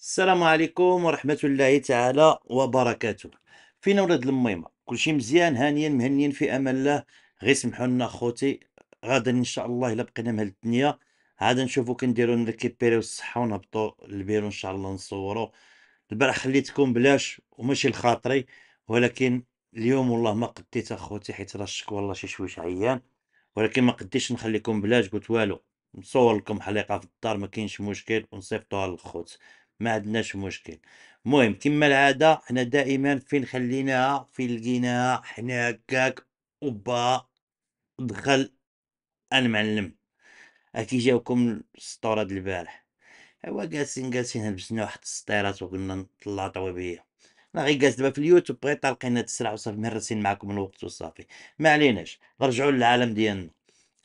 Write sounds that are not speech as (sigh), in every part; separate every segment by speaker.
Speaker 1: السلام عليكم ورحمة الله تعالى وبركاته فينا ولاد الميمة كلشي مزيان هانيا مهنيين في أمان الله غي سمحوا لنا خوتي غدا إن شاء الله إلا بقينا مهل الدنيا عاد نشوفو كنديرو نركيبيريو الصحة ونهبطو البيرو إن شاء الله نصورو البارح خليتكم بلاش وماشي لخاطري ولكن اليوم والله ما قديت اخوتي حيت راه الشكوى والله شي شويش عيان ولكن ما قديتش نخليكم بلاش قلت والو نصور لكم حلقه في الدار ما كاينش مشكل ونصيفطوها للخوت ما عندناش مشكل مهم كما العاده حنا دائما فين خليناها فين لقيناها حنا هكاك وبا دخل المعلم اكي جاوكم السطوره د البارح هو جالسين جالسين لبسنا واحد السطيرات وقلنا نطلع بيه انا غير جالس دابا في اليوتيوب بغيت طالقين تسرع السلعه وصافي مهرسين معكم الوقت وصافي ما عليناش نرجعوا للعالم ديالنا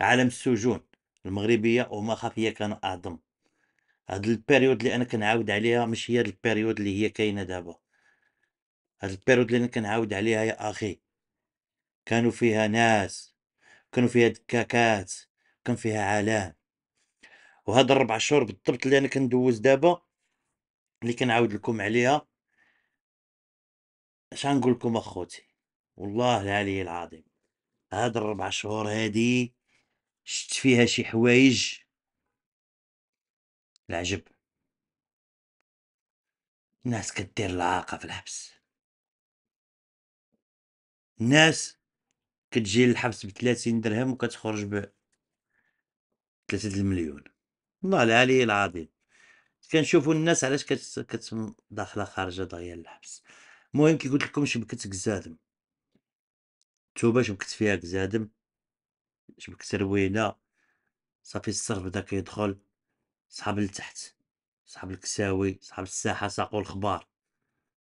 Speaker 1: عالم السجون المغربيه وما خافية كان اعظم هاد البيريود اللي انا كنعاود عليها مش هي البيريود اللي هي كاينه دابا هاد البيريود اللي انا كنعاود عليها يا اخي كانوا فيها ناس كانوا فيها دكاكات كان فيها عالم وهاد الربع شهور بالضبط اللي انا كندوز دابا اللي كنعاود لكم عليها اش غنقول لكم اخوتي والله العلي العظيم هاد الربع شهور هادي
Speaker 2: شفت فيها شي حوايج العجب الناس كدير العاقة في الحبس الناس كتجي للحبس بثلاثين درهم وكتخرج ب
Speaker 1: ثلاثة المليون الله العلي العظيم كنشوفوا الناس علاش كت, كت... داخله خارجه دغيا للحبس المهم كي قلت لكم شبكه كزادم توبه شبكت فيها كزادم شبكت روينه صافي الصرف بدا كيدخل صحاب لتحت صحاب الكساوي صحاب الساحة ساقو الخبار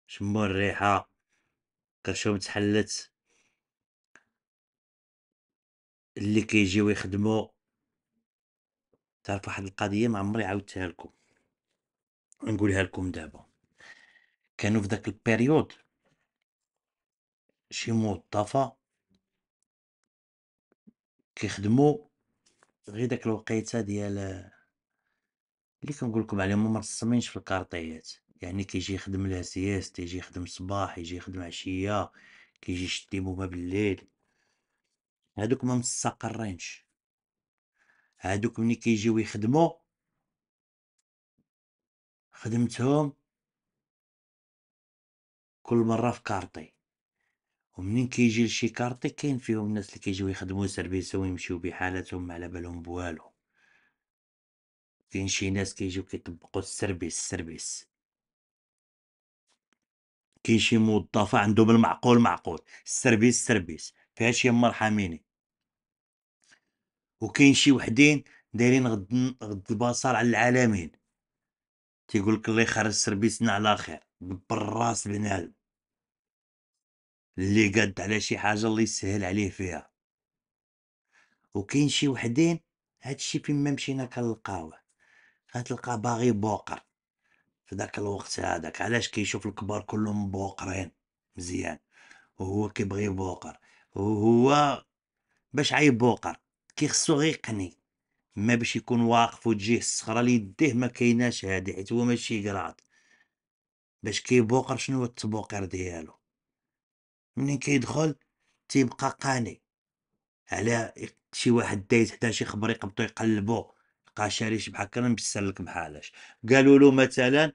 Speaker 1: شمو الريحة كرشهم تحلت اللي كيجيو يخدمو تعرف واحد القضية ما عمري عاودتها لكم نقولها لكم دابا كانوا في ذاك البيريود شي موظفة كيخدمو غير داك الوقيته ديال اللي كنقول لكم عليهم ما مرسمينش في الكارطيات يعني كيجي يخدم لها سياس تيجي يخدم صباح يجي يخدم عشيه كيجي يشد يمومه بالليل هادوك ما مستقرينش
Speaker 2: هادوك ملي كيجيو يخدموا خدمتهم كل مره في كارطي
Speaker 1: ومنين كيجي لشي كارطي كاين فيهم الناس اللي كيجيو يخدموا سيرفيس ويمشيو بحالتهم ما على بالهم بوالو كاين شي ناس كيجيو كيطبقوا السربيس السربيس كاين شي موظفه عنده بالمعقول معقول السربيس السربيس فيها شي مرحميني وكاين شي وحدين دايرين غد غد البصر على العالمين تيقول لك الله يخرج سربيسنا على خير دبر الراس بنادم اللي قد على شي حاجه الله يسهل عليه فيها وكاين شي وحدين هادشي فين ما مشينا كنلقاوه غتلقى باغي بوقر في ذاك الوقت هذاك علاش كيشوف الكبار كلهم بوقرين مزيان وهو كيبغي بوقر وهو باش عيبوقر كيخصو غير يقني ما باش يكون واقف وتجيه الصخره ليديه ما كايناش هادي حيت هو ماشي قراط باش كيبوقر شنو هو التبوقر ديالو منين كيدخل تيبقى قاني على شي واحد دايت حدا شي خبر يقبطو يقلبو قاشريش بحكرا بيسلك بحالاش قالوا له مثلا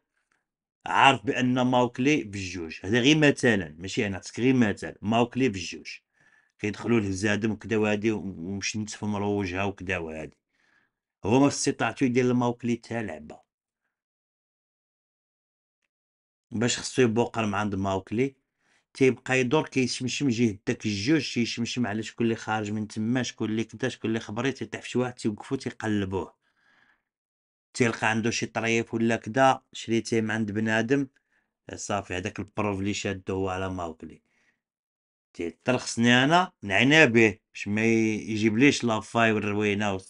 Speaker 1: عارف بان ماوكلي بجوج هذا غير مثلا ماشي انا عطيتك غير مثال ماوكلي بجوج كيدخلوا له زادم وكدا وهادي ومش نتف مروجها وكدا وهادي هو ما استطاعتو يدير الماوكلي تاع لعبه باش خصو يبوقر مع عند ماوكلي تيبقى يدور كيشمشم جهه داك الجوج تيشمشم على شكون اللي خارج من تما شكون اللي كدا شكون اللي خبريت تيطيح في شي واحد تيوقفو تيقلبوه تيلقى عنده شي طريف ولا كدا شريتيه من عند بنادم صافي هداك البروف اللي شادو هو على ماوكلي تيترخصني انا نعنى به باش ما ليش لافاي والروينه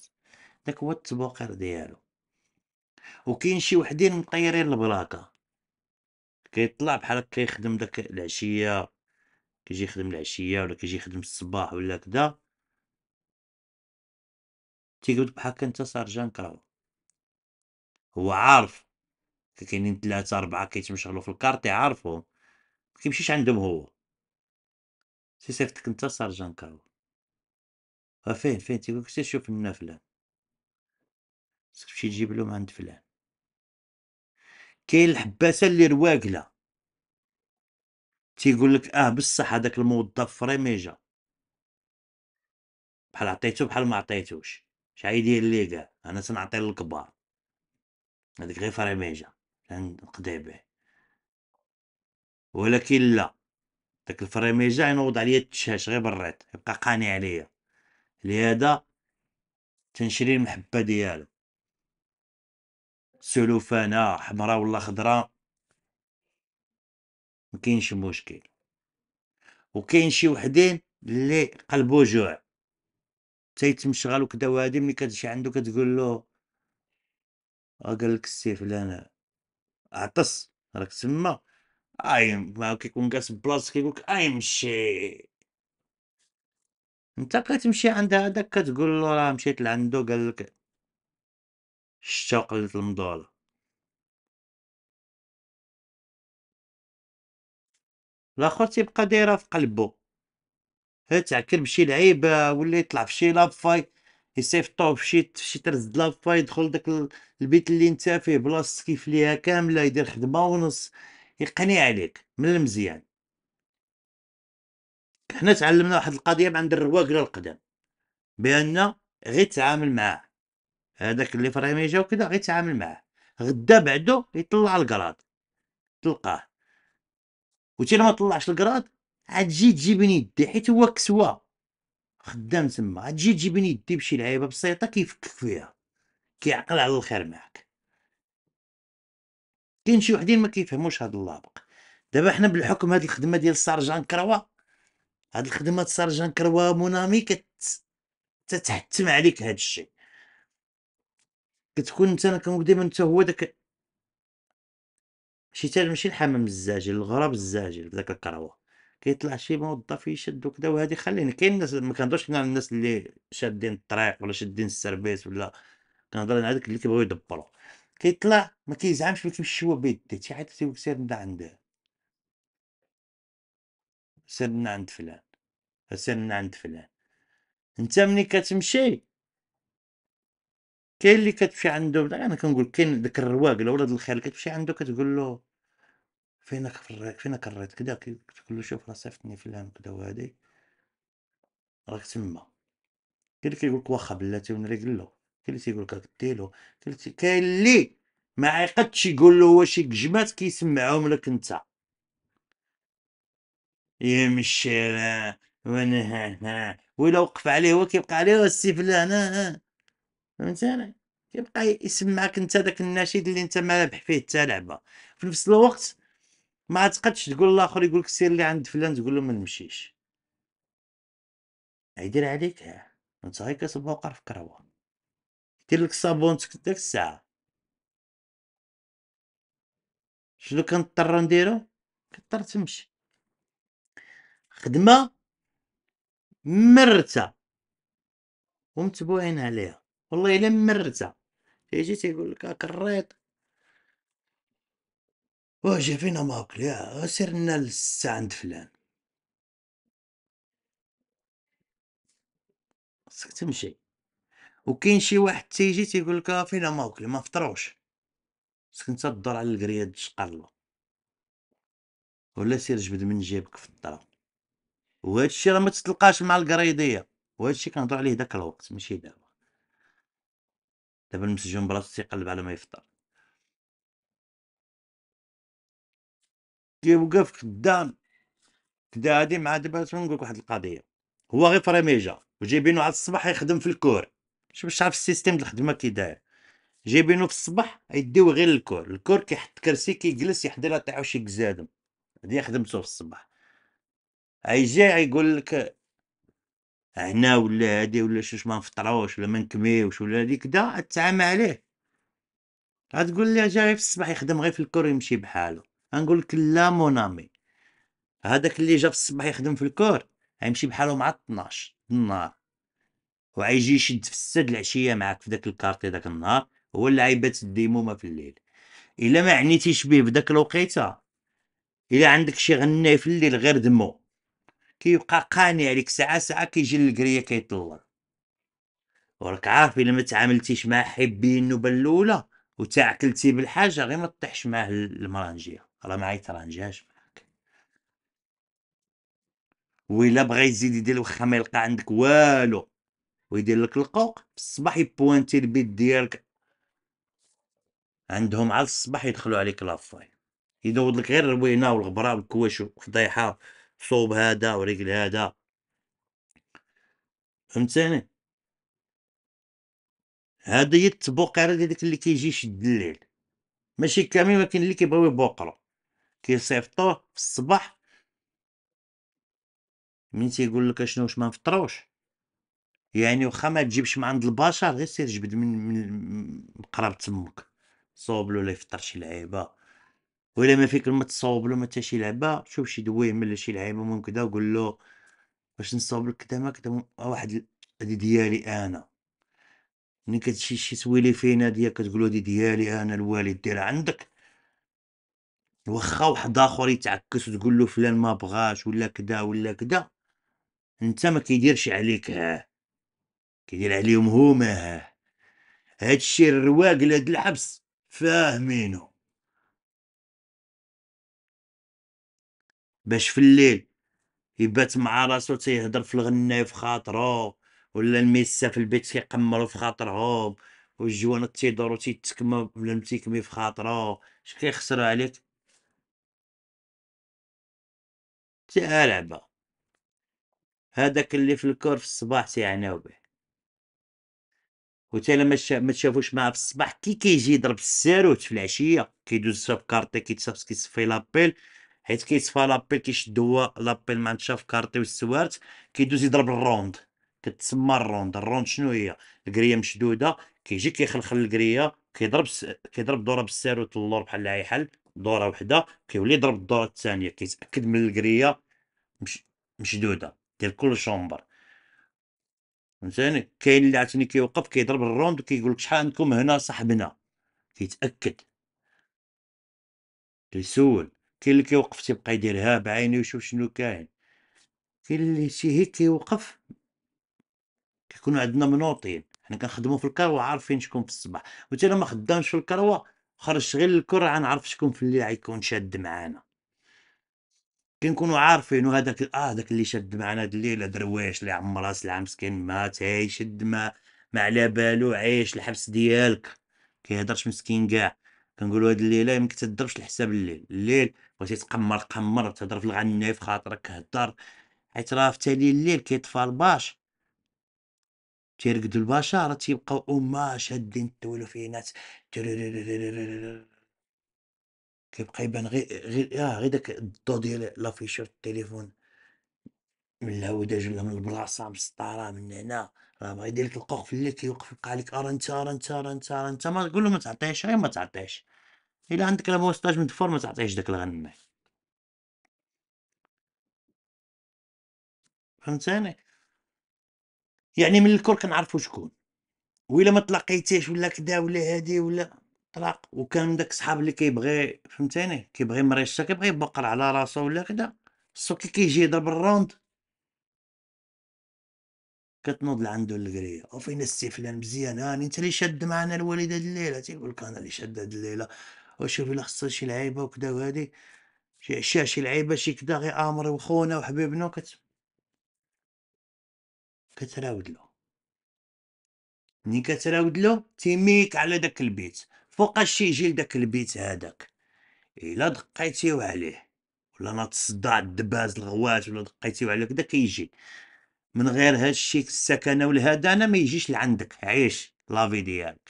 Speaker 1: داك هو التبوقير ديالو وكاين شي وحدين مطيرين البلاكه كيطلع بحال هكا كيخدم داك العشيه كيجي يخدم العشيه ولا كيجي يخدم الصباح ولا كدا تيقعد بحال انت سارجان كراو هو عارف كاينين ثلاثة ربعة كيتمشغلو في الكارتي عارفهم مكيمشيش عندهم هو
Speaker 2: سيفتك نتا سارجان كاو ها آه، فين فين تيقولك شوف لنا فلان تمشي تجيب لهم عند فلان
Speaker 1: كاين الحباسه اللي رواقله تيقولك اه بصح هذاك الموظف فريميجا جا بحال عطيتو بحال ما عطيتوش شحال اللي قال كاع انا سنعطي للكبار هذيك غير فريميجه نقضي به ولكن لا داك الفريميجه ينوض عليا التشاش غير بالريط يبقى قاني عليا لهذا تنشري المحبه ديالو سلوفانه حمراء ولا خضراء مكاينش مشكل وكاين شي وحدين اللي قلبو جوع تيتمشغل وكدا وهادي ملي كتجي عندو كتقول له آه، قال لك لا انا عطس راك تما اي ما كيكون جالس بلاص كيقول لك اي مشي انت كتمشي عند هذاك كتقول له راه مشيت
Speaker 2: لعندو قال لك شتا وقلت المضوله الاخر تيبقى دايره في قلبه هات عكر بشي لعيبه ولا يطلع في شي لافاي
Speaker 1: يصيفطوه فشي فشي ترز لافا يدخل داك البيت اللي نتا فيه بلاصتك ليها كامله يدير خدمه ونص يقني عليك من المزيان حنا تعلمنا واحد القضيه من عند الرواق القدم بان غير تعامل معاه هذاك اللي فريمي جا وكذا غير تعامل معاه غدا بعدو يطلع الكراد تلقاه وتي ما طلعش الكراد عاد تجي تجيبني يدي حيت هو كسوه خدام تما غتجي تجيبني يدي بشي لعيبه بسيطه كيفكك فيها كيعقل على الخير معاك كاين شي وحدين ما كيفهموش هاد اللابق دابا حنا بالحكم هاد الخدمه ديال سارجان كروا هاد الخدمه سارجان كروا مونامي كت تتحتم عليك هاد الشيء كتكون انت انا كنقول ديما انت هو داك شي تال ماشي الحمام الزاجل الغراب الزاجل بداك الكروه كيطلع شي موظف يشد وكذا وهادي خليني كاين الناس ما كنهضرش هنا على الناس اللي شادين الطريق ولا شادين السربيس ولا كنهضر على هذوك اللي كيبغيو يدبروا كيطلع ما كيزعمش ما كيمشي هو بيديه تيعيط تيقول سير من عند سير من عند فلان سير من عند فلان انت ملي كتمشي كاين اللي كتمشي عنده انا كنقول كاين داك الرواقل ولاد الخير كتمشي عنده كتقول له فينا كفر... فينا كريت كدا كتقول شوف راه صيفطني فلان كدا وهادي راك تما كاين اللي كيقولك واخا بلاتي ونريقل كاين اللي تيقولك راك ديلو كاين اللي ما عيقدش يقول له واش شي كجمات كيسمعهم لك انت يمشي لا وانا ها ها ولا وقف عليه هو كيبقى عليه السيف فلان ها فهمتني كيبقى يسمعك انت داك النشيد اللي انت ما رابح فيه حتى لعبه في نفس الوقت ما تقدش تقول لاخر يقولك سير اللي عند فلان تقول له ما
Speaker 2: نمشيش يدير عليك ها انت غير كتصب وقر في كروه دير لك الصابون ديك الساعه شنو كنضطر نديرو كضطر تمشي
Speaker 1: خدمه مرته ومتبوعين عليها والله الا مرته تيجي تيقول لك كريط الريط
Speaker 2: واجه فينا ماكل يا سيرنا لنا للساعة عند فلان خصك تمشي
Speaker 1: وكاين شي واحد تيجي تيقول لك آه، فينا ماكل ما فطروش خصك انت تدور على الكريه تشقرلو ولا سير جبد من جيبك في الطرا وهذا الشيء راه ما تتلقاش مع القريضيه وهذا الشيء كنهضر عليه داك الوقت ماشي دابا
Speaker 2: دابا المسجون براسو تيقلب على ما يفطر كيوقف خدام كدا هادي
Speaker 1: مع دابا نقول لك واحد القضيه هو غير فريميجا وجايبينو على الصباح يخدم في الكور شوف باش تعرف السيستيم ديال الخدمه كي داير جايبينو في الصباح يديو غير الكور الكور كيحط كرسي كيجلس يحضر طيحو شي كزادم هادي خدمته في الصباح جاي يقول لك هنا ولا هادي ولا شوش ما نفطروش ولا ما نكميوش ولا هادي كدا تعامل عليه غتقول لي جا في الصباح يخدم غير في الكور يمشي بحالو غنقول لك لا مونامي هذاك اللي جا في الصباح يخدم في الكور غيمشي بحالو مع 12 النهار وعيجي يشد في السد العشيه معاك في داك الكارتي داك النهار هو اللي عيبات الديمومه في الليل الا ما عنيتيش بيه في داك الوقيته الا عندك شي غناي في الليل غير دمو كيبقى قاني عليك ساعه ساعه كيجي للكريه كيطلر وراك عارف الا ما تعاملتيش مع حبي النوبه الاولى وتاكلتي بالحاجه غير ما تطيحش معاه المرانجيه راه معايا ترى نجاش معاك ويلا بغا يزيد يدير واخا ما يلقى عندك والو ويدير لك القوق في الصباح يبوانتي البيت ديالك عندهم على الصباح يدخلوا عليك لافاي يدوض لك غير الروينه والغبره والكواش والفضيحه صوب هذا ورجل هذا فهمتني هذا هي التبوقره ديالك اللي كيجي يشد الليل ماشي كامل ولكن اللي كيبغيو يبوقرو كيصيفطوه في الصباح مين تيقول لك اشنو واش ما نفطروش يعني واخا ما تجيبش من عند البشر غير سير جبد من من قراب تمك صوب له لا يفطر شي لعيبه ولا ما فيك ما تصوب له ما حتى شي لعبه شوف شي دويه من شي لعيبه المهم كدا وقول له باش نصوب لك كدا ما كدا واحد هادي ديالي انا ملي كتشي شي سويلي فينا ديالك كتقول هادي ديالي انا الوالد ديالها عندك واخا واحد اخر يتعكس وتقول له فلان ما بغاش ولا كدا ولا كدا انت ما كيديرش عليك ها كيدير عليهم هما
Speaker 2: ها هادشي الرواق لهاد الحبس فاهمينو باش في الليل
Speaker 1: يبات مع راسو تيهضر في الغناي في خاطرو ولا الميسه في البيت تيقمرو في خاطرهم والجوانات تيدورو تيتكمو ولا متيكمي في خاطرو اش
Speaker 2: كيخسرو عليك تا لعبة هذاك اللي في الكور في الصباح تيعناو به
Speaker 1: وتا الا ما تشافوش معاه في الصباح كي كيجي يضرب الساروت في العشيه كيدوز صاب كارتي كيتصف كيصفي لابيل حيت كيصفى لابيل كيشد هو لابيل مع كارطي كارتي والسوارت كيدوز يضرب الروند كتسمى الروند الروند شنو هي القريه مشدوده كيجي كيخنخن الكريه كيضرب س... كيضرب دوره بالساروت اللور بحال يحل دوره وحده كيولي يضرب الدوره الثانيه كيتاكد من الكريه مش... مشدوده ديال كل شومبر فهمتاني كاين اللي عاوتاني كيوقف كيضرب الروند وكيقول لك شحال عندكم هنا صاحبنا كيتاكد كيسول كاين اللي كيوقف تيبقى يديرها بعيني ويشوف شنو كاين كاين اللي شي هيك كيوقف كيكونوا عندنا منوطين حنا كنخدمو في الكروه عارفين شكون في الصباح قلت انا ما خدامش في الكروه خرجت غير للكره غنعرف شكون في الليل غيكون شاد معانا كنكونوا عارفين وهذاك اه داك اللي شاد معنا هاد الليله درويش اللي عمرها سلعه مسكين مات هاي شد ما ما على بالو عيش الحبس ديالك كيهضرش مسكين كاع كنقولوا هاد الليله يمكن تضربش الحساب الليل الليل بغيتي تقمر قمر تهضر في الغنيه في خاطرك هضر حيت راه في تالي الليل كيطفى الباش تيرقدوا البشر تيبقاو اما شادين الدولفينات كيبقى يبان غير غير اه غير داك الضو ديال لافيشور التليفون من الهودة جبلها من البلاصة من السطارة من هنا راه بغا يدير لك القوق في الليل كيوقف يبقى عليك ارا انت ارا انت ارا انت ارا انت ما تقول له ما تعطيهش غير ما تعطيهش الا عندك لا
Speaker 2: موستاج مدفور ما تعطيهش داك الغنمي فهمتني يعني من الكل كنعرفوا شكون
Speaker 1: وإلا ما تلاقيتيش ولا كدا ولا هادي ولا طلاق وكان داك الصحاب اللي كيبغي فهمتيني كيبغي مريشتا كيبغي يبقر على راسو ولا كدا خصو كي كيجي يضرب الروند كتنوض لعندو الكريه وفين فلان مزيان هاني آه، انت اللي شاد معنا الوالد هاد الليله تيقول لك انا اللي شاد هاد الليله وشوف الا خصها شي لعيبه وكدا وهادي شي عشا شي لعيبه شي كدا غير امر وخونا وحبيبنا وكت كتراود له ملي كتراود له تيميك على داك البيت فوقاش تيجي لداك البيت هذاك الا دقيتيو عليه ولا نتصدع الدباز الغوات ولا دقيتيو عليه كدا كيجي من غير هادشي السكنه انا ما يجيش لعندك عيش لافي ديالك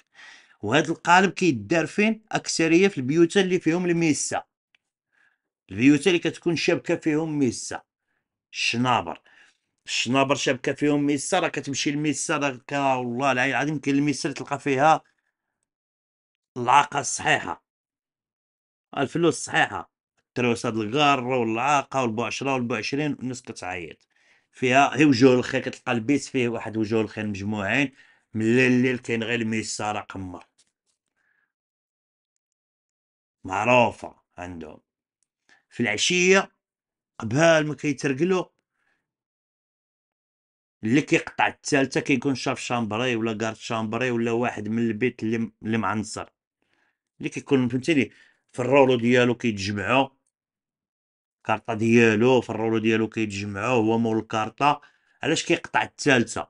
Speaker 1: وهاد القالب كيدار فين اكثريه في البيوت اللي فيهم الميسه البيوت اللي كتكون شابكه فيهم ميسه الشنابر الشنابر شابكه فيهم ميسه راه كتمشي لميسه راه والله العلي العظيم كاين الميسه تلقى فيها العاقه الصحيحه الفلوس الصحيحه التروس هاد الغاره والعاقه والبعشره والبعشرين والناس كتعيط فيها هي وجوه الخير كتلقى البيت فيه واحد وجوه الخير مجموعين من الليل الليل كاين غير الميسه راه قمر معروفه عندهم في العشيه قبال ما كيترقلو اللي كيقطع الثالثه كيكون شاف شامبري ولا كارد شامبري ولا واحد من البيت اللي اللي معنصر اللي كيكون فهمتيني في الرولو ديالو كيتجمعوا كارطة ديالو في الرولو ديالو كيتجمعوا هو مول الكارطه علاش كيقطع الثالثه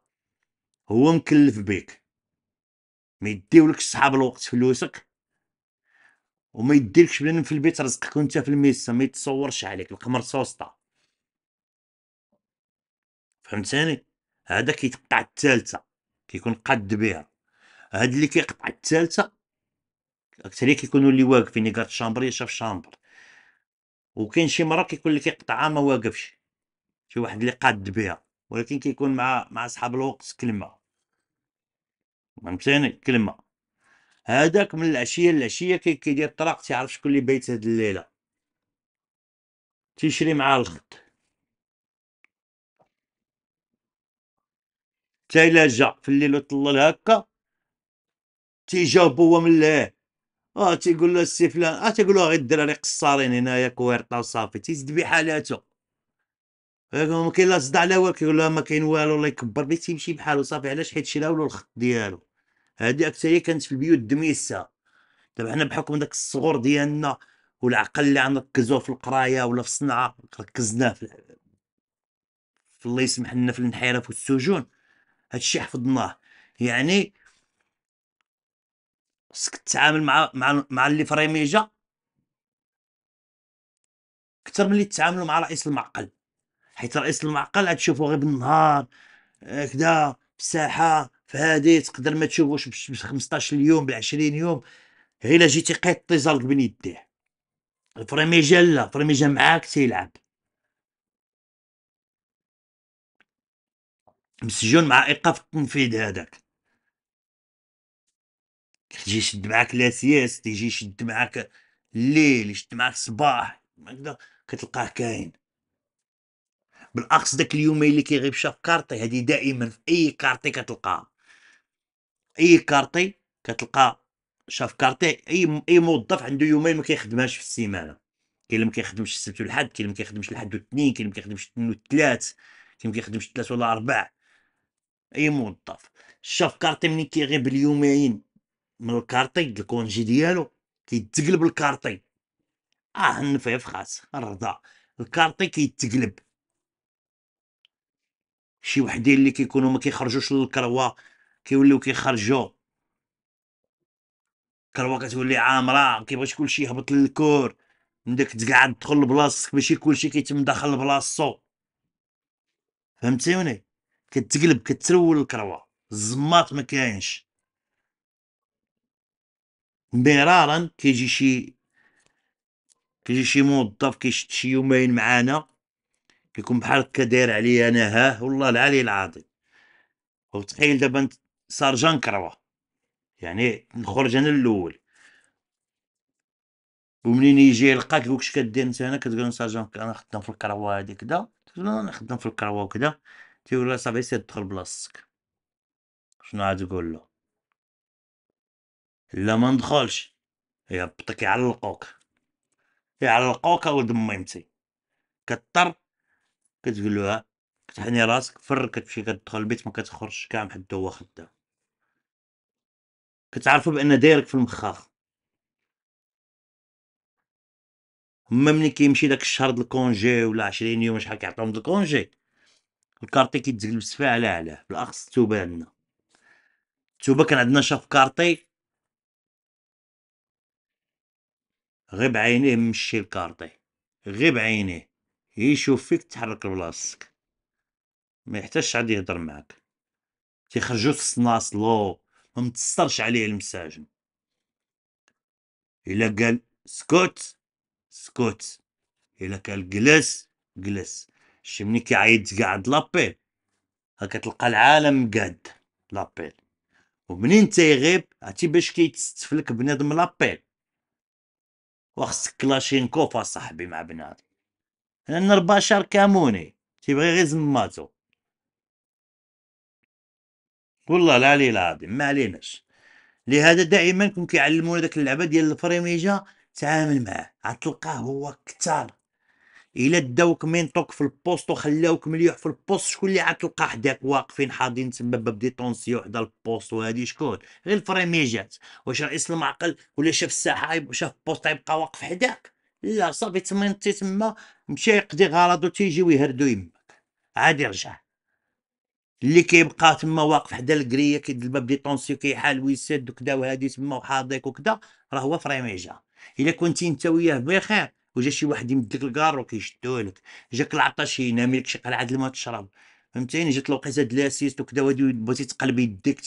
Speaker 1: هو مكلف بيك ما يديولكش صحاب الوقت فلوسك وما يديلكش بلان في البيت رزقك وانت في الميسة ما يتصورش عليك القمر سوسطه فهمتاني هذا كيتقطع الثالثه كيكون قاد بها هاد اللي كيقطع الثالثه اكثريه كيكونوا اللي واقفين اللي الشامبر شامبر شاف شامبر وكاين شي مره كيكون اللي كيقطعها ما واقفش شي واحد اللي قاد بها ولكن كيكون مع مع اصحاب الوقت كلمه فهمتيني كلمه هذاك من العشيه للعشيه كيدير الطراق تيعرف شكون اللي بيت هاد الليله تيشري معاه الخط جا في الليل وطلل هكا تيجاوبو هو من الله اه تيقول له السي فلان اه تيقول له غير الدراري قصارين هنايا كويرطا وصافي تيزد بحالاتو ما كاين لا صداع لا والو كيقول لها ما كاين والو الله يكبر بيه تيمشي بحالو صافي علاش حيت شراو له الخط ديالو هادي حتى هي كانت في البيوت دميسه دابا حنا بحكم داك الصغور ديالنا والعقل اللي غنركزوه في القرايه ولا في الصنعه ركزناه في, في الله يسمح لنا في الانحراف والسجون هادشي حفظناه يعني خصك تتعامل مع مع مع اللي في رميجه اكثر من اللي تتعاملوا مع رئيس المعقل حيت رئيس المعقل غتشوفو غير بالنهار هكدا في الساحه في هادي تقدر ما تشوفوش ب 15 يوم ب 20 يوم غير الا جيتي قيطي زلق بين يديه
Speaker 2: الفريميجا لا الفريميجا معاك تيلعب مسجون مع ايقاف التنفيذ هذاك
Speaker 1: تجي يشد معاك لا تيجي يشد معاك الليل يشد معاك الصباح كتلقاه كاين بالاخص داك اليوم اللي كيغيب شاف كارطي هادي دائما في اي كارطي كتلقاها اي كارطي كتلقى شاف كارطي اي اي موظف عنده يومين ما كيخدمهاش في السيمانه كاين اللي ما كيخدمش السبت والحد كاين اللي ما كيخدمش الحد والاثنين كاين اللي ما كيخدمش الاثنين والثلاث كاين اللي ما كيخدمش الثلاث ولا اربع اي موظف شاف كارطي مني كيغيب اليومين من الكارطي الكونجي ديالو كيتقلب الكارطي اه النفيف خاص الرضا الكارطي كيتقلب شي وحدين اللي كيكونوا ما كيخرجوش للكروا كيوليو كيخرجوا كروا كتولي عامره كيبغيش كلشي يهبط للكور بداك تقعد تدخل لبلاصتك ماشي كلشي كيتم داخل لبلاصتو فهمتيني كتقلب كترول الكروه الزماط ما كاينش مرارا كيجي شي كيجي شي موظف كيشد شي يومين معانا كيكون بحال هكا داير عليا انا هاه والله العلي العظيم وتخيل دابا سارجان كروه يعني نخرج انا الاول ومنين يجي يلقاك يقولك اش كدير انت هنا كتقول سارجان انا خدام في الكروه هادي كدا تقول انا خدام في الكروه وكدا تيقول له صافي سير دخل بلاصتك شنو عاد تقول له لا ما ندخلش بطك يعلقوك يعلقوك او ميمتي كتر كتقول له كتحني راسك فر كتمشي كتدخل البيت ما كتخرجش كاع محد هو خدام كتعرفوا بان دايرك في المخاخ هما ملي كيمشي داك الشهر د الكونجي ولا عشرين يوم شحال كيعطيهم د الكونجي الكارطي كيتجلبس فيها على علاه بالاخص التوبه عندنا التوبه كان عندنا شاف كارطي غير بعينيه مشي الكارطي غير بعينيه يشوف فيك تحرك لبلاصتك ما يحتاجش عاد يهضر معاك تيخرجو الصناص لو ما متسترش عليه المساجن الا قال سكوت سكوت الا قال جلس جلس شي مني كيعيط قاعد لابيل هاكا تلقى العالم قاد لابيل ومنين يغيب عرفتي باش كيتستفلك بنادم لابيل وخصك كلاشينكوف اصاحبي مع بنادم لان البشر كاموني تيبغي غير زماتو والله العلي العظيم ما عليناش لهذا دائما كون كيعلمونا داك اللعبه ديال الفريميجا تعامل معاه عتلقاه هو كثار الا داوك مينطوك في البوست وخلاوك مليح في البوست شكون اللي تلقى حداك واقفين حاضين تما باب دي طونسيون حدا البوست وهادي شكون غير الفريميجات واش رئيس المعقل ولا شاف الساحه شاف البوست غيبقى واقف حداك لا صافي تما انت تما مشى يقضي غرضو تيجي ويهردو يمك عاد يرجع اللي كيبقى تما واقف حدا الكريه كيد الباب دي طونسيو كيحال ويسد وكدا وهادي تما وحاضيك وكدا راه هو فريميجا الا كنتي انت وياه بخير وجا شي واحد يمدك الكار الكارو كيشدوه لك جاك العطش ينامي لك شي قلعه د الماء تشرب فهمتيني جات الوقيته د لاسيست وكذا وادي بغيتي تقلب يديك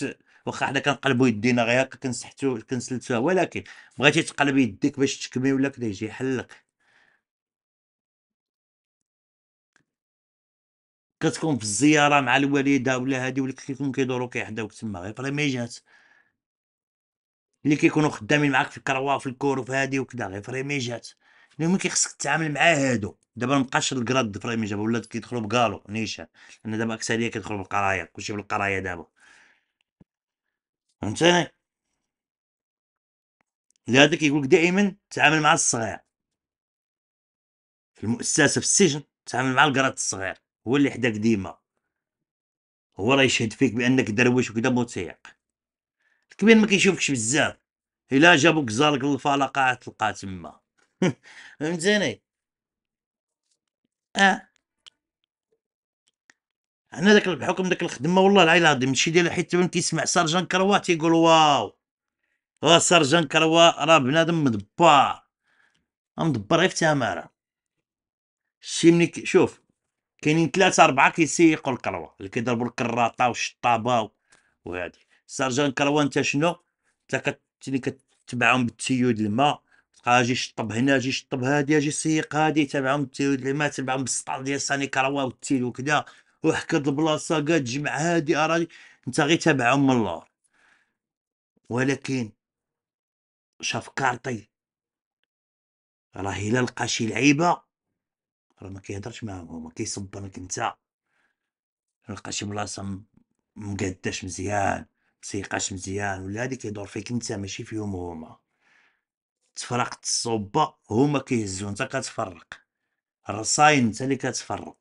Speaker 1: واخا حنا كنقلبوا يدينا غير هكا كنسحتو كنسلتوها ولكن بغيتي تقلب يديك باش تشكمي ولا كدا يجي يحلق كتكون في الزياره مع الوالده ولا هادي ولا كيكون كيدورو كيحداوك تما غير فريميجات اللي كيكونوا خدامين معاك في الكروا في الكور وفي هادي وكذا غير فريميجات المهم كيخصك تتعامل مع هادو دابا مابقاش الكراد فريمي دابا ولات كيدخلوا بكالو نيشان لان دابا اكثريه كيدخلوا بالقرايه كلشي بالقرايه دابا فهمتني لهذا كيقولك دائما تعامل مع الصغير في المؤسسه في السجن تعامل مع الكراد الصغير هو اللي حداك ديما هو راه يشهد فيك بانك درويش وكذا موثيق الكبير ما كيشوفكش بزاف الا جابوك زالك للفلقه تلقاه تما فهمتني (laughs) اه انا داك بحكم داك الخدمه والله العلي العظيم ماشي ديالها حيت بان كيسمع سارجان كروا تيقول واو وا آه، سارجان كروا راه بنادم مدبر آه، مدبر غير في تماره شي ملي شوف كاينين ثلاثة أربعة كيسيقوا الكروا اللي كيضربوا الكراطة والشطابة وهادي سارجان كروا انت شنو انت كتبعهم بالتيود الماء ها جي شطب هنا جي شطب هادي جي سيق هادي تبعهم اللي ما تبعهم بالسطر ديال ساني كراوا والتيلو كدا وحكد البلاصه كاع تجمع هادي اراجي انت غير تابعهم من اللور ولكن شاف كارطي راه الا لقى شي لعيبه راه ما كيهضرش معاهم هما كيصبرك انت لقى شي بلاصه مقداش مزيان مسيقاش مزيان ولا هادي كيدور فيك انت ماشي فيهم هما تفرقت الصوبة هما كيهزو نتا كتفرق الرصايم نتا اللي كتفرق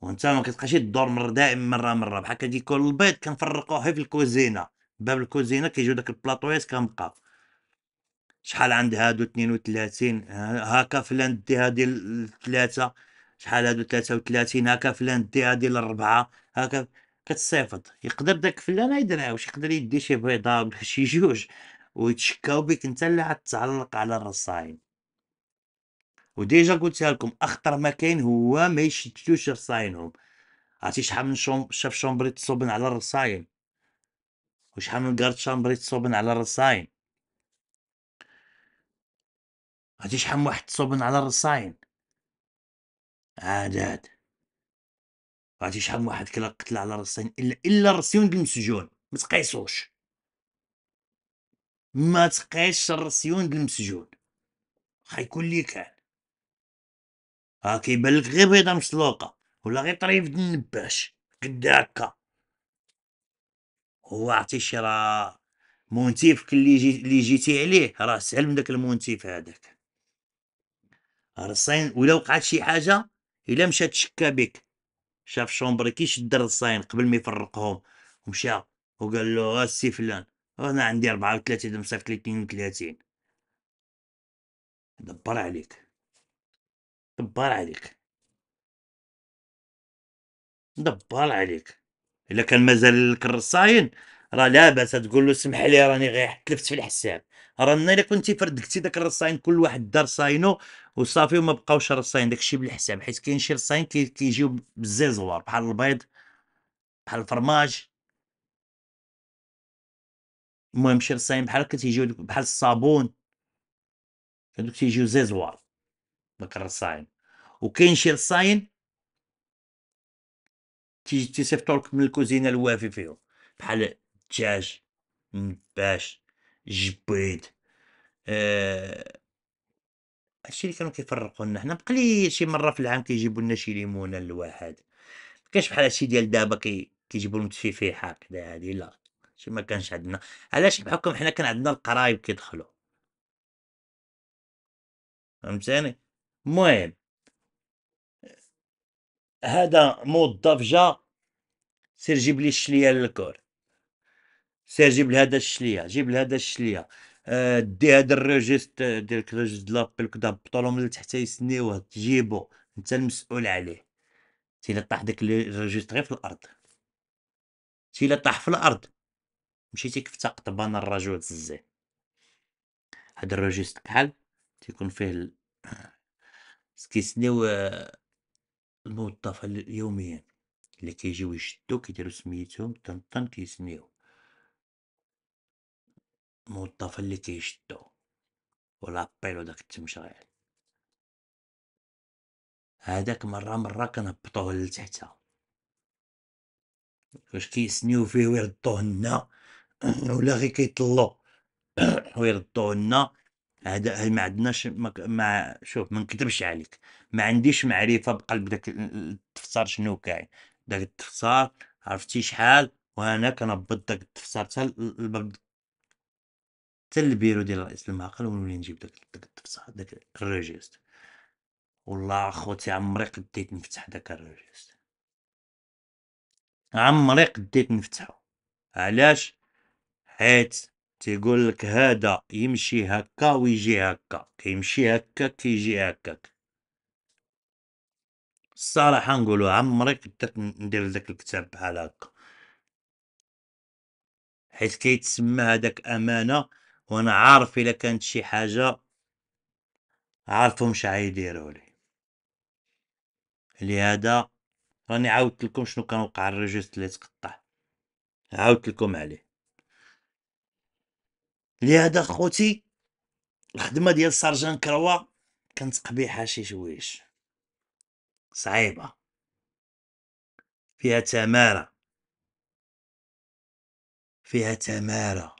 Speaker 1: ونتا مكتبقاش الدور مرة دائما مرة مرة بحال كيكون البيض كنفرقوه حي في الكوزينة باب الكوزينة كيجيو داك البلاطويات كنبقى شحال عند هادو تنين وتلاتين هاكا فلان ديها ديال التلاتة شحال هادو تلاتة وتلاتين هاكا فلان ديها ديال الربعة هاكا كتصيفط يقدر داك فلان ميدرعوش يقدر يدي شي بيضة شي جوج ويتشكاو بك انت اللي غتعلق على الرصاين وديجا قلتها لكم اخطر ما كاين هو ما يشتتوش رصاينهم عرفتي شحال من شوم شاف شومبري تصوبن على الرصاين وشحال من كارد شامبري تصوبن على الرصاين عرفتي شحال من واحد تصوبن على الرصاين عادات عرفتي شحال من واحد كلا قتل على الرصاين الا الا الرصيون ديال المسجون ما تقيسوش ما تقيش الرسيون المسجون واخا لي كان ها كيبان لك غير بيضه مسلوقه ولا غير طريف النباش قد هكا هو عطي شي راه مونتيف اللي جي اللي جيتي عليه راه سهل من داك المونتيف هذاك الرصين ولا وقعت شي حاجه الا مشى تشكى بك شاف شومبري كي شد الرصين قبل ما يفرقهم ومشى وقال له السي آه،
Speaker 2: فلان انا عندي 34 دم صيفط لي 32 دبر عليك دبر عليك دبر عليك الا كان مازال لك الرصاين راه لا باس
Speaker 1: تقول له سمح لي راني غير تلفت في الحساب رانا الا كنتي فردكتي داك الرصاين كل واحد دار صاينو وصافي وما بقاوش الرصاين داكشي بالحساب حيت كاين شي رصاين كيجيو كي
Speaker 2: زوار بحال البيض بحال الفرماج المهم شي رصاين بحال هكا تيجيو بحال الصابون هادوك
Speaker 1: تيجيو زيزوار داك الرصاين وكاين شي رصاين تيجي تيصيفطو لك من الكوزينه الوافي فيهم بحال الدجاج النباش الجبيد آه هادشي اللي كانوا كيفرقو لنا حنا بقليل شي مره في العام كيجيبو لنا شي ليمونه لواحد مكانش بحال هادشي ديال دابا كي كيجيبو لهم تفيفيحه كدا هادي لا شي ما كانش
Speaker 2: عندنا علاش بحكم حنا كان عندنا القرايب كيدخلوا فهمتاني المهم هذا
Speaker 1: موظف جا سير جيب لي الشليه للكور سير جيب لهذا الشليه جيب لهذا الشليه آه، دي هذا الريجيست آه، ديالك ريجيست لابيل كدا بطلو من تحت يسنيوه تجيبو انت المسؤول عليه تيلا طاح داك الريجيست غير في الارض تيلا طاح في الارض مشيتي كفتا قطبان الرجوع تزيه هاد الرجيست كحل تيكون فيه ال- كيسناو الموظف اليوميا يوميا اللي كيجيو يشدو كيديرو سميتهم طن طن كيسنيوه الموظفة اللي كيشدو ولابيل وداك التمشغيل هداك مرة مرة كنهبطوه لتحتا واش كيسنيو فيه ويردوه لنا ولا غير كيطلوا (clears throat) ويردوا لنا هذا ما عندناش ما شوف ما نكذبش عليك ما عنديش معرفه بقلب داك التفسار شنو كاين داك التفسار عرفتي شحال وانا كنهبط داك التفسار حتى الباب حتى البيرو ديال رئيس المعقل ونولي نجيب داك التفسار داك الريجيست والله خوتي عمري قديت نفتح داك الريجيست عمري قديت نفتحو علاش حيت تيقول لك هذا يمشي هكا ويجي هكا كيمشي هكا كيجي هكاك الصراحة نقولو عمري قدرت ندير داك الكتاب بحال هكا حيت كيتسمى هداك أمانة وأنا عارف إلا كانت شي حاجة عارفهم شحال لي لهذا راني عاودت لكم شنو كان وقع الريجيست اللي تقطع عاودت لكم عليه لهذا خوتي الخدمه ديال سرجان كروا
Speaker 2: كانت قبيحه شي شويش صعيبه فيها تماره فيها تماره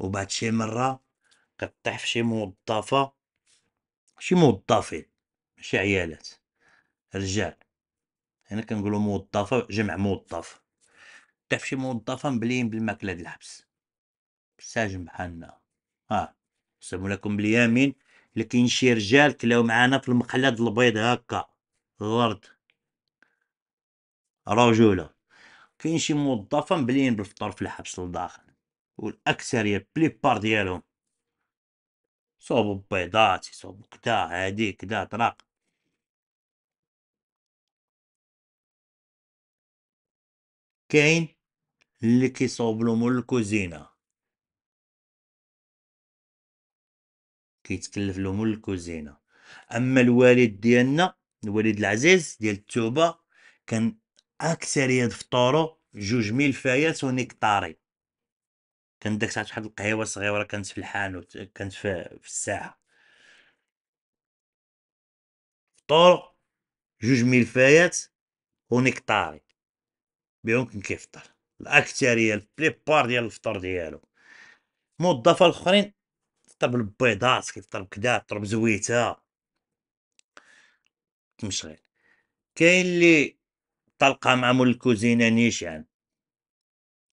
Speaker 2: وبعد شي مره كطيح في شي موظفه شي موظفين
Speaker 1: ماشي عيالات رجال هنا كنقولو كنقولوا موظفه جمع موظف حتى شي موظفه مبليين بالماكله د الحبس ساجم بحالنا اه نسمو لكم باليمين اللي كاين شي رجال كلاو معانا في ديال البيض هكا الورد رجوله كاين شي موظفه مبليين بالفطور في الحبس لداخل والاكثريه بليبار ديالهم
Speaker 2: صوبوا بيضات صوبوا كدا هادي كدا طراق كاين اللي كيصاوب لهم الكوزينه
Speaker 1: كيتكلف لهم الكوزينه اما الوالد ديالنا الوالد العزيز ديال التوبه كان اكثر يد فطورو جوج ملفايات ونكتاري كان داك ساعه واحد القهيوه صغيره كانت في الحانوت كانت في, في الساحه فطور جوج ملفايات ونكتاري بيمكن كيفطر الاكثريه البليبار ديال الفطور ديالو موظفه الاخرين فطر بالبيضات كيفطر بكدا فطر بزويته تمشي كاين اللي طلقه مع مول الكوزينه نيشان